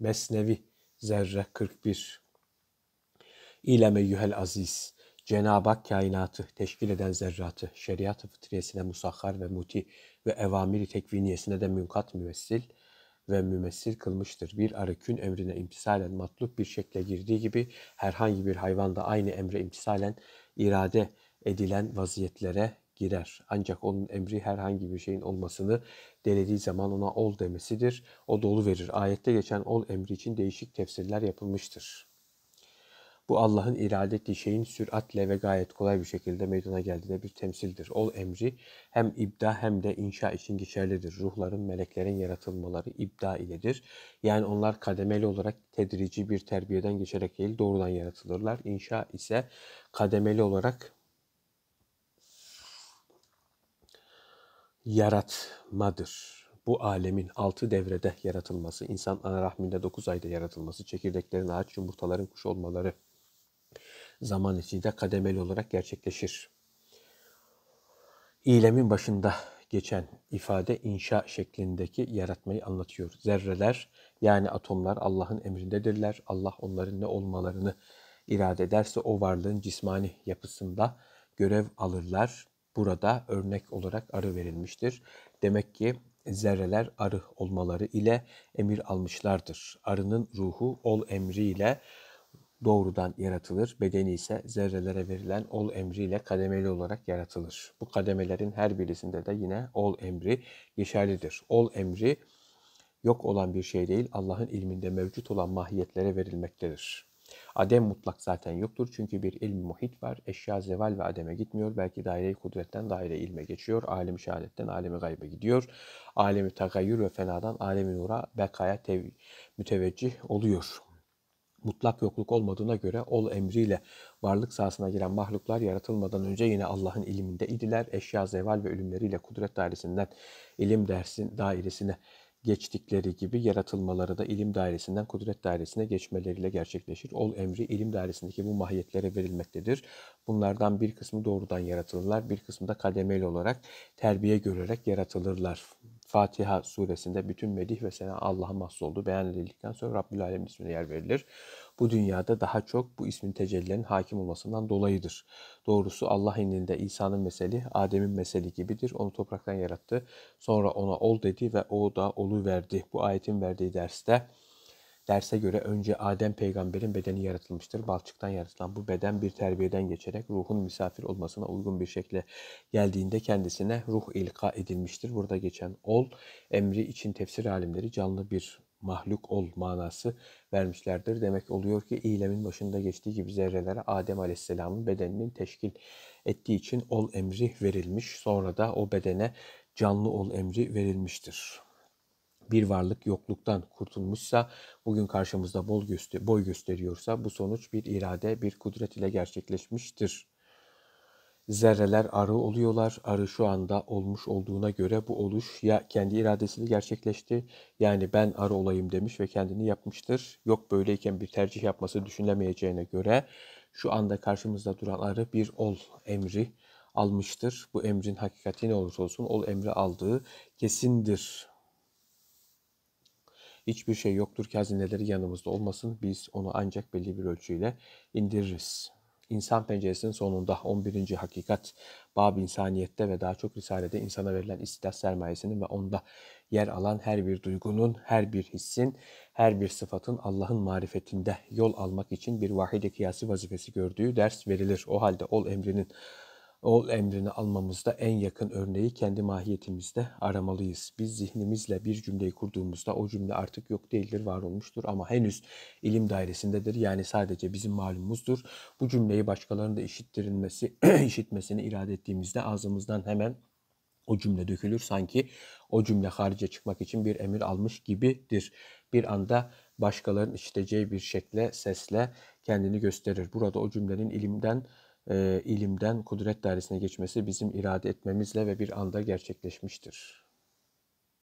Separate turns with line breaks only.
Mesnevi Zerre 41 İleme eyyühel aziz Cenab-ı Hak kainatı teşkil eden zerratı, şeriat-ı fıtriyesine musahhar ve muti ve evamiri tekviniyesine de münkat müvessil ve mümessil kılmıştır. Bir arıkün emrine imtisalen matlup bir şekle girdiği gibi herhangi bir hayvan da aynı emre imtisalen irade edilen vaziyetlere girer. Ancak onun emri herhangi bir şeyin olmasını delediği zaman ona ol demesidir. O dolu verir. Ayette geçen ol emri için değişik tefsirler yapılmıştır. Bu Allah'ın irade ettiği şeyin süratle ve gayet kolay bir şekilde meydana geldiğine bir temsildir. Ol emri hem ibda hem de inşa için geçerlidir. Ruhların, meleklerin yaratılmaları ibda iledir. Yani onlar kademeli olarak tedrici bir terbiyeden geçerek değil doğrudan yaratılırlar. İnşa ise kademeli olarak yaratmadır. Bu alemin altı devrede yaratılması, insan ana rahminde dokuz ayda yaratılması, çekirdeklerin ağaç, yumurtaların kuş olmaları zaman içinde kademeli olarak gerçekleşir. İlemin başında geçen ifade inşa şeklindeki yaratmayı anlatıyor. Zerreler yani atomlar Allah'ın emrindedirler. Allah onların ne olmalarını irade ederse o varlığın cismani yapısında görev alırlar burada örnek olarak arı verilmiştir. Demek ki zerreler arı olmaları ile emir almışlardır. Arının ruhu ol emri ile doğrudan yaratılır. Bedeni ise zerrelere verilen ol emri ile kademeli olarak yaratılır. Bu kademelerin her birisinde de yine ol emri geçerlidir. Ol emri yok olan bir şey değil, Allah'ın ilminde mevcut olan mahiyetlere verilmektedir. Adem mutlak zaten yoktur. Çünkü bir ilmi muhit var. Eşya zeval ve ademe gitmiyor. Belki daire-i kudretten daire ilme geçiyor. Alemi şehadetten alemi gaybe gidiyor. Alemi tagayyür ve fenadan alemi nura bekaya tev- müteveccih oluyor mutlak yokluk olmadığına göre ol emriyle varlık sahasına giren mahluklar yaratılmadan önce yine Allah'ın iliminde idiler. Eşya zeval ve ölümleriyle kudret dairesinden ilim dersin dairesine geçtikleri gibi yaratılmaları da ilim dairesinden kudret dairesine geçmeleriyle gerçekleşir. Ol emri ilim dairesindeki bu mahiyetlere verilmektedir. Bunlardan bir kısmı doğrudan yaratılırlar, bir kısmı da kademeli olarak terbiye görerek yaratılırlar Fatiha suresinde bütün medih ve sena Allah'a mahsus olduğu beyan edildikten sonra Rabbül Alemin ismine yer verilir. Bu dünyada daha çok bu ismin tecellilerin hakim olmasından dolayıdır. Doğrusu Allah indinde İsa'nın meseli, Adem'in meseli gibidir. Onu topraktan yarattı. Sonra ona ol dedi ve o da olu verdi. Bu ayetin verdiği derste Derse göre önce Adem peygamberin bedeni yaratılmıştır. Balçıktan yaratılan bu beden bir terbiyeden geçerek ruhun misafir olmasına uygun bir şekle geldiğinde kendisine ruh ilka edilmiştir. Burada geçen ol emri için tefsir alimleri canlı bir mahluk ol manası vermişlerdir. Demek oluyor ki eylemin başında geçtiği gibi zerrelere Adem Aleyhisselam'ın bedeninin teşkil ettiği için ol emri verilmiş. Sonra da o bedene canlı ol emri verilmiştir bir varlık yokluktan kurtulmuşsa, bugün karşımızda bol göster boy gösteriyorsa bu sonuç bir irade, bir kudret ile gerçekleşmiştir. Zerreler arı oluyorlar. Arı şu anda olmuş olduğuna göre bu oluş ya kendi iradesiyle gerçekleşti. Yani ben arı olayım demiş ve kendini yapmıştır. Yok böyleyken bir tercih yapması düşünülemeyeceğine göre şu anda karşımızda duran arı bir ol emri almıştır. Bu emrin hakikati ne olursa olsun ol emri aldığı kesindir. Hiçbir şey yoktur ki hazineleri yanımızda olmasın. Biz onu ancak belli bir ölçüyle indiririz. İnsan penceresinin sonunda 11. hakikat bab insaniyette ve daha çok risalede insana verilen istidat sermayesinin ve onda yer alan her bir duygunun, her bir hissin, her bir sıfatın Allah'ın marifetinde yol almak için bir vahide kıyası vazifesi gördüğü ders verilir. O halde ol emrinin Ol emrini almamızda en yakın örneği kendi mahiyetimizde aramalıyız. Biz zihnimizle bir cümleyi kurduğumuzda o cümle artık yok değildir, var olmuştur ama henüz ilim dairesindedir. Yani sadece bizim malumumuzdur. Bu cümleyi başkalarının da işittirilmesi, işitmesini irade ettiğimizde ağzımızdan hemen o cümle dökülür sanki o cümle harice çıkmak için bir emir almış gibidir. Bir anda başkalarının işiteceği bir şekle, sesle kendini gösterir. Burada o cümlenin ilimden ilimden kudret dairesine geçmesi bizim irade etmemizle ve bir anda gerçekleşmiştir.